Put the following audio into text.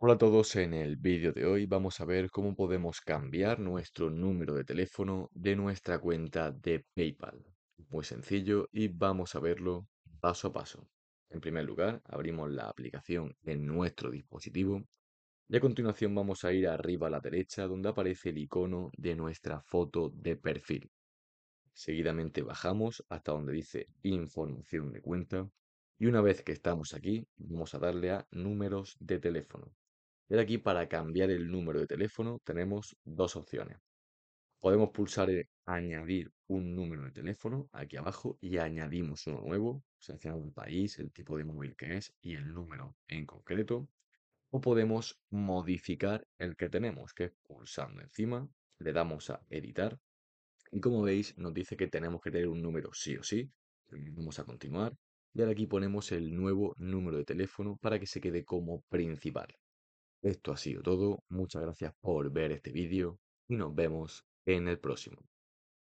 Hola a todos, en el vídeo de hoy vamos a ver cómo podemos cambiar nuestro número de teléfono de nuestra cuenta de PayPal. Muy sencillo y vamos a verlo paso a paso. En primer lugar, abrimos la aplicación en nuestro dispositivo y a continuación vamos a ir arriba a la derecha donde aparece el icono de nuestra foto de perfil. Seguidamente bajamos hasta donde dice información de cuenta y una vez que estamos aquí vamos a darle a números de teléfono. Y aquí para cambiar el número de teléfono tenemos dos opciones. Podemos pulsar en añadir un número de teléfono aquí abajo y añadimos uno nuevo, seleccionamos el país, el tipo de móvil que es y el número en concreto. O podemos modificar el que tenemos, que es pulsando encima, le damos a editar y como veis nos dice que tenemos que tener un número sí o sí. Vamos a continuar y ahora aquí ponemos el nuevo número de teléfono para que se quede como principal. Esto ha sido todo, muchas gracias por ver este vídeo y nos vemos en el próximo.